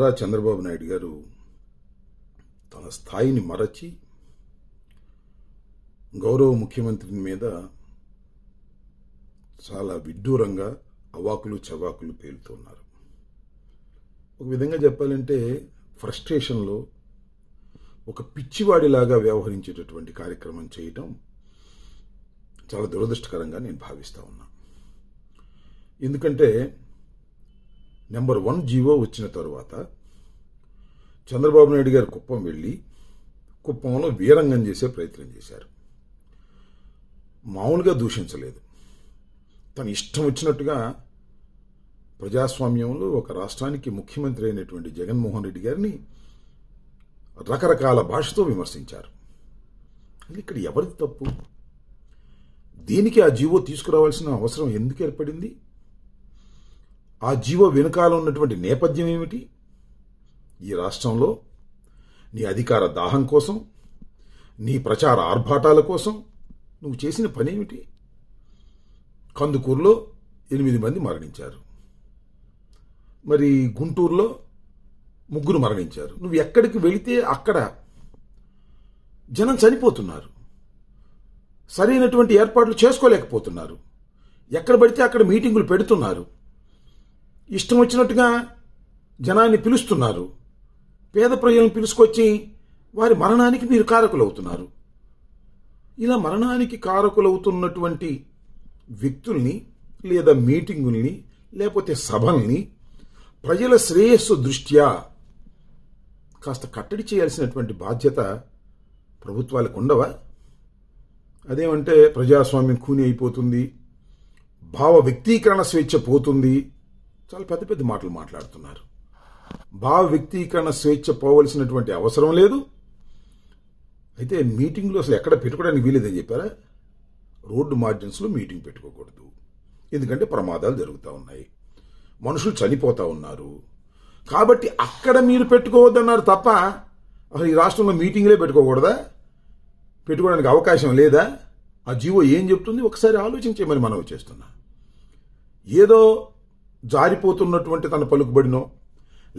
నారా చంద్రబాబు నాయుడు గారు తన స్థాయిని మరచి గౌరవ ముఖ్యమంత్రి మీద చాలా విడ్డూరంగా అవాకులు చవాకులు పేలుతున్నారు ఒక విధంగా చెప్పాలంటే ఫ్రస్ట్రేషన్లో ఒక పిచ్చివాడిలాగా వ్యవహరించేటటువంటి కార్యక్రమం చేయటం చాలా దురదృష్టకరంగా నేను భావిస్తూ ఉన్నా ఎందుకంటే నెంబర్ వన్ జీవో వచ్చిన తర్వాత చంద్రబాబు నాయుడు గారు కుప్పం వెళ్ళి కుప్పంలో వీరంగం చేసే ప్రయత్నం చేశారు మామూలుగా దూషించలేదు తను ఇష్టం వచ్చినట్టుగా ప్రజాస్వామ్యంలో ఒక రాష్ట్రానికి ముఖ్యమంత్రి అయినటువంటి జగన్మోహన్ రెడ్డి గారిని రకరకాల భాషతో విమర్శించారు ఇక్కడ ఎవరిది తప్పు దీనికి ఆ జీవో తీసుకురావాల్సిన అవసరం ఎందుకు ఏర్పడింది ఆ జీవో వెనుకాల ఉన్నటువంటి నేపథ్యం ఏమిటి ఈ రాష్ట్రంలో నీ అధికార దాహం కోసం నీ ప్రచార ఆర్భాటాల కోసం నువ్వు చేసిన పనేమిటి కందుకూరులో ఎనిమిది మంది మరణించారు మరి గుంటూరులో ముగ్గురు మరణించారు నువ్వు ఎక్కడికి వెళితే అక్కడ జనం చనిపోతున్నారు సరైనటువంటి ఏర్పాట్లు చేసుకోలేకపోతున్నారు ఎక్కడ పడితే అక్కడ మీటింగులు పెడుతున్నారు ఇష్టం వచ్చినట్టుగా జనాన్ని పిలుస్తున్నారు పేద ప్రజలను పిలుచుకొచ్చి వారి మరణానికి మీరు కారకులవుతున్నారు ఇలా మరణానికి కారకులవుతున్నటువంటి వ్యక్తుల్ని లేదా మీటింగుల్ని లేకపోతే సభల్ని ప్రజల శ్రేయస్సు దృష్ట్యా కాస్త కట్టడి చేయాల్సినటువంటి బాధ్యత ప్రభుత్వాలకు ఉండవా అదేమంటే ప్రజాస్వామ్యం కూని అయిపోతుంది భావ వ్యక్తీకరణ స్వేచ్ఛ పోతుంది చాలా పెద్ద పెద్ద మాటలు మాట్లాడుతున్నారు భావ వ్యక్తీకరణ స్వేచ్ఛ పోవలసినటువంటి అవసరం లేదు అయితే మీటింగ్లో అసలు ఎక్కడ పెట్టుకోవడానికి వీలేదని చెప్పారా రోడ్డు మార్జిన్స్లో మీటింగ్ పెట్టుకోకూడదు ఎందుకంటే ప్రమాదాలు జరుగుతూ ఉన్నాయి మనుషులు చనిపోతూ ఉన్నారు కాబట్టి అక్కడ మీరు పెట్టుకోవద్దన్నారు తప్ప అసలు ఈ రాష్ట్రంలో మీటింగ్లే పెట్టుకోకూడదా పెట్టుకోవడానికి అవకాశం లేదా ఆ జీవో ఏం చెప్తుంది ఒకసారి ఆలోచించేమని మనం చేస్తున్నా ఏదో జారిపోతున్నటువంటి తన పలుకుబడినో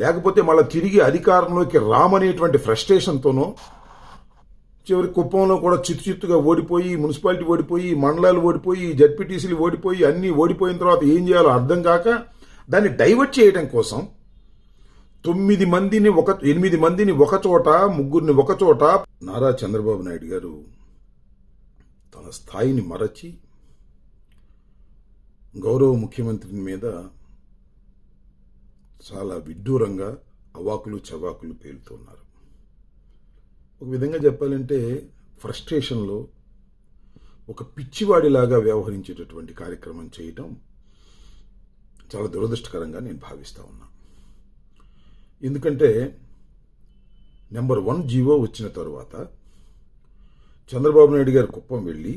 లేకపోతే మళ్ళీ తిరిగి అధికారంలోకి రామనేటువంటి ఫ్రస్ట్రేషన్తోనో చివరి కుప్పంలో కూడా చిత్తు చిత్తుగా ఓడిపోయి మున్సిపాలిటీ ఓడిపోయి మండలాలు ఓడిపోయి జడ్పీటీసీలు ఓడిపోయి అన్ని ఓడిపోయిన తర్వాత ఏం చేయాలో అర్థం కాక దాన్ని డైవర్ట్ చేయడం కోసం తొమ్మిది మందిని ఒక ఎనిమిది మందిని ఒక చోట ముగ్గురిని ఒక చోట నారా చంద్రబాబు నాయుడు గారు తన స్థాయిని మరచి గౌరవ ముఖ్యమంత్రి మీద చాలా విడ్డూరంగా అవాకులు చవాకులు పేలుతున్నారు ఒక విధంగా చెప్పాలంటే ఫ్రస్ట్రేషన్లో ఒక పిచ్చివాడిలాగా వ్యవహరించేటటువంటి కార్యక్రమం చేయటం చాలా దురదృష్టకరంగా నేను భావిస్తూ ఉన్నా ఎందుకంటే నెంబర్ వన్ జీవో వచ్చిన తర్వాత చంద్రబాబు నాయుడు గారు కుప్పం వెళ్ళి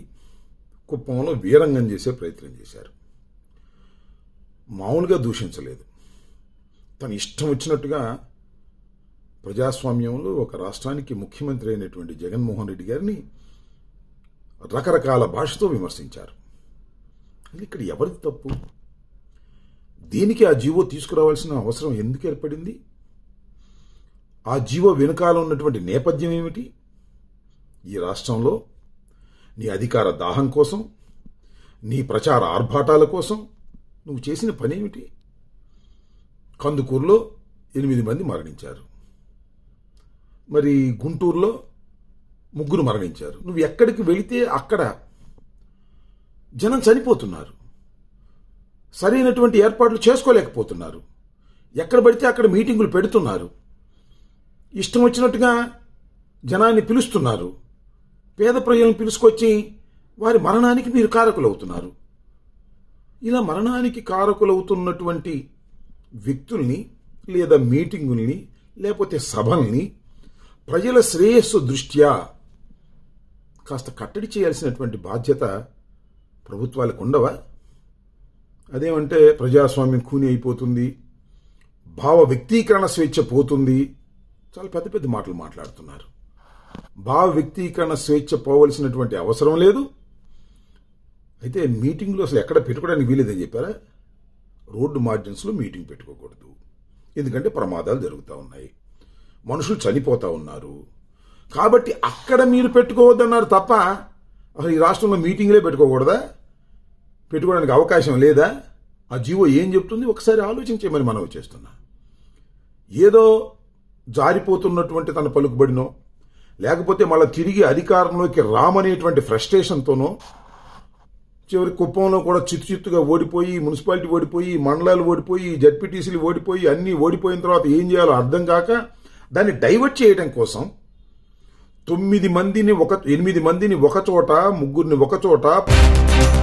కుప్పంలో వీరంగం చేసే ప్రయత్నం చేశారు మామూలుగా దూషించలేదు తన ఇష్టం వచ్చినట్టుగా ప్రజాస్వామ్యంలో ఒక రాష్ట్రానికి ముఖ్యమంత్రి అయినటువంటి జగన్మోహన్ రెడ్డి గారిని రకరకాల భాషతో విమర్శించారు ఇక్కడ ఎవరిది తప్పు దీనికి ఆ జీవో తీసుకురావాల్సిన అవసరం ఎందుకు ఏర్పడింది ఆ జీవో వెనుకాల ఉన్నటువంటి నేపథ్యం ఏమిటి ఈ రాష్ట్రంలో నీ అధికార దాహం కోసం నీ ప్రచార ఆర్భాటాల కోసం నువ్వు చేసిన పనేమిటి కందుకూరులో ఎనిమిది మంది మరణించారు మరి గుంటూరులో ముగ్గురు మరణించారు నువ్వు ఎక్కడికి వెళితే అక్కడ జనం చనిపోతున్నారు సరైనటువంటి ఏర్పాట్లు చేసుకోలేకపోతున్నారు ఎక్కడ పడితే అక్కడ మీటింగులు పెడుతున్నారు ఇష్టం వచ్చినట్టుగా జనాన్ని పిలుస్తున్నారు పేద ప్రజలను పిలుచుకొచ్చి వారి మరణానికి మీరు కారకులవుతున్నారు ఇలా మరణానికి కారకులవుతున్నటువంటి వ్యక్తుల్ని లేదా మీటింగుల్ని లేకపోతే సభల్ని ప్రజల శ్రేయస్సు దృష్ట్యా కాస్త కట్టడి చేయాల్సినటువంటి బాధ్యత ప్రభుత్వాలకు ఉండవా అదేమంటే ప్రజాస్వామ్యం కూని అయిపోతుంది భావ వ్యక్తీకరణ స్వేచ్ఛ పోతుంది చాలా పెద్ద పెద్ద మాటలు మాట్లాడుతున్నారు భావ వ్యక్తీకరణ స్వేచ్ఛ పోవలసినటువంటి అవసరం లేదు అయితే మీటింగ్లో అసలు ఎక్కడ పెట్టుకోవడానికి వీలేదని చెప్పారా రోడ్డు మార్జిన్స్లో మీటింగ్ పెట్టుకోకూడదు ఎందుకంటే ప్రమాదాలు జరుగుతూ ఉన్నాయి మనుషులు చనిపోతూ ఉన్నారు కాబట్టి అక్కడ మీరు పెట్టుకోవద్దన్నారు తప్ప అసలు ఈ రాష్ట్రంలో మీటింగ్లే పెట్టుకోకూడదా పెట్టుకోవడానికి అవకాశం లేదా ఆ జీవో ఏం చెప్తుంది ఒకసారి ఆలోచించేమని మనం చేస్తున్నా ఏదో జారిపోతున్నటువంటి తన పలుకుబడినో లేకపోతే మళ్ళీ తిరిగి అధికారంలోకి రామనేటువంటి ఫ్రస్ట్రేషన్తోనో చివరి కుప్పంలో కూడా చిత్తు చిత్తుగా ఓడిపోయి మున్సిపాలిటీ ఓడిపోయి మండలాలు ఓడిపోయి జడ్పీటీసీలు ఓడిపోయి అన్నీ ఓడిపోయిన తర్వాత ఏం చేయాలో అర్థం కాక దాన్ని డైవర్ట్ చేయడం కోసం తొమ్మిది మందిని ఒక ఎనిమిది మందిని ఒక చోట ముగ్గురిని ఒక చోట